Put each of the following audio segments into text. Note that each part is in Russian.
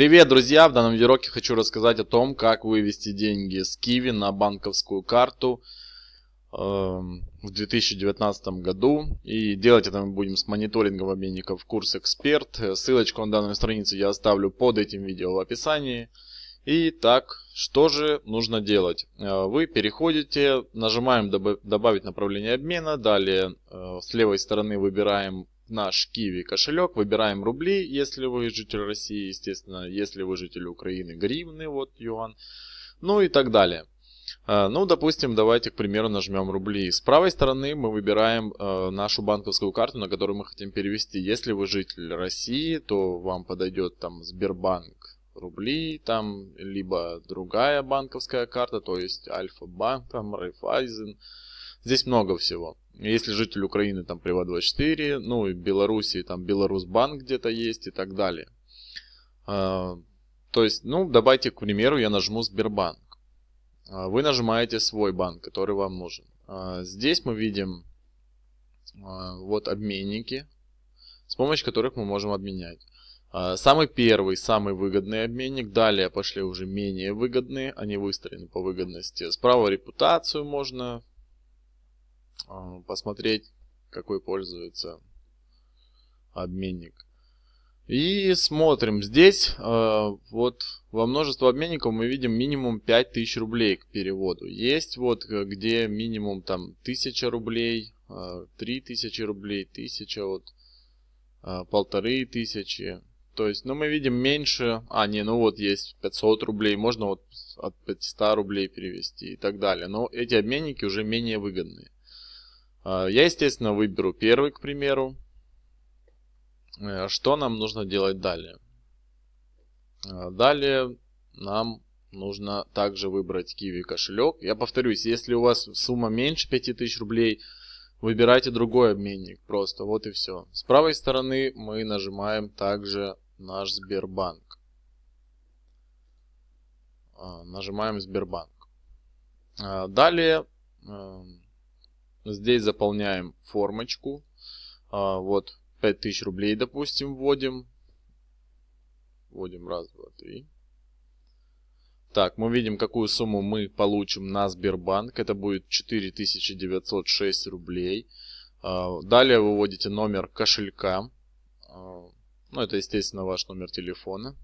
Привет, друзья! В данном видеоуроке хочу рассказать о том, как вывести деньги с киви на банковскую карту эм, в 2019 году. И делать это мы будем с мониторингом обменников курс Эксперт. Ссылочку на данную страницу я оставлю под этим видео в описании. Итак. Что же нужно делать? Э, вы переходите, нажимаем «Добавить направление обмена», далее э, с левой стороны выбираем наш Киви кошелек, выбираем рубли, если вы житель России, естественно, если вы житель Украины, гривны, вот юан, ну и так далее. Э, ну, допустим, давайте, к примеру, нажмем рубли. С правой стороны мы выбираем э, нашу банковскую карту, на которую мы хотим перевести. Если вы житель России, то вам подойдет там Сбербанк, рубли, там, либо другая банковская карта, то есть Альфа-банк, там, Райфайзен. Здесь много всего. Если житель Украины, там, Приват24, ну, и Белоруссии, там, Беларусьбанк где-то есть и так далее. А, то есть, ну, давайте, к примеру, я нажму Сбербанк. А, вы нажимаете свой банк, который вам нужен. А, здесь мы видим вот обменники, с помощью которых мы можем обменять. А, самый первый, самый выгодный обменник. Далее пошли уже менее выгодные. Они выстроены по выгодности. Справа репутацию можно а, посмотреть, какой пользуется обменник. И смотрим. Здесь а, вот во множество обменников мы видим минимум 5000 рублей к переводу. Есть вот э, где минимум там 1000 рублей, э, 3000 рублей, 1000 вот, э, 1500. То есть, ну, мы видим меньше, а, не, ну вот есть 500 рублей, можно вот от 500 рублей перевести и так далее. Но эти обменники уже менее выгодные. А, я, естественно, выберу первый, к примеру. Э, что нам нужно делать далее? А, далее нам нужно также выбрать Kiwi кошелек. Я повторюсь, если у вас сумма меньше 5000 рублей, выбирайте другой обменник просто, вот и все. С правой стороны мы нажимаем также наш Сбербанк. А, нажимаем Сбербанк. А, далее э, здесь заполняем формочку. А, вот 5000 рублей, допустим, вводим. Вводим раз, два, три. Так, мы видим, какую сумму мы получим на Сбербанк. Это будет 4906 рублей. Далее вы вводите номер кошелька. Ну, это, естественно, ваш номер телефона,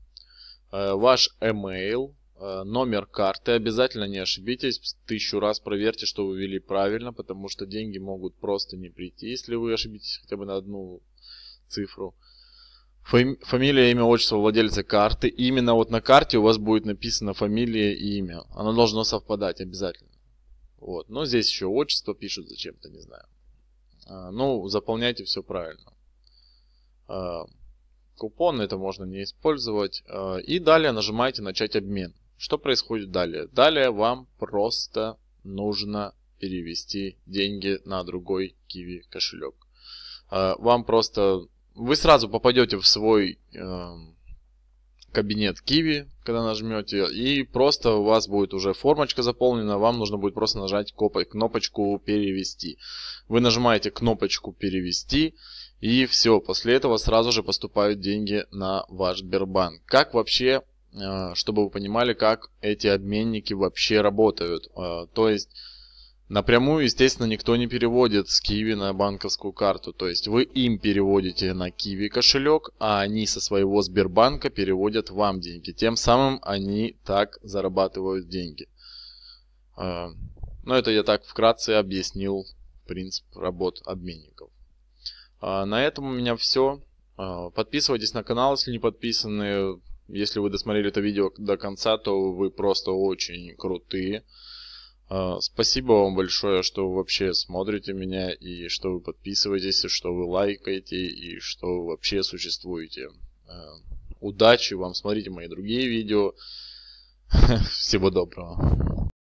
э, ваш email, э, номер карты. Обязательно не ошибитесь, тысячу раз проверьте, что вы ввели правильно, потому что деньги могут просто не прийти, если вы ошибитесь хотя бы на одну цифру. фамилия, имя, отчество владельца карты. именно вот на карте у вас будет написано фамилия и имя. Оно должно совпадать обязательно. Вот. Но здесь еще отчество пишут зачем-то, не знаю. Э, ну, заполняйте все правильно купон, это можно не использовать. Э, и далее нажимаете «Начать обмен». Что происходит далее? Далее вам просто нужно перевести деньги на другой Kiwi кошелек. Э, вам просто... Вы сразу попадете в свой эм, кабинет Kiwi, когда нажмете, и просто у вас будет уже формочка заполнена, вам нужно будет просто нажать кнопочку «Перевести». Вы нажимаете кнопочку «Перевести», и все, после этого сразу же поступают деньги на ваш Сбербанк. Как вообще, э, чтобы вы понимали, как эти обменники вообще работают. Э, то есть напрямую, естественно, никто не переводит с Киви на банковскую карту. То есть вы им переводите на Киви кошелек, а они со своего Сбербанка переводят вам деньги. Тем самым они так зарабатывают деньги. Э, Но ну, это я так вкратце объяснил принцип работ обменников. А, на этом у меня все. А, подписывайтесь на канал, если не подписаны. Если вы досмотрели это видео до конца, то вы просто очень крутые. А, спасибо вам большое, что вы вообще смотрите меня, и что вы подписываетесь, что вы лайкаете, и что вы вообще существуете. Удачи вам, смотрите мои другие видео. Всего доброго.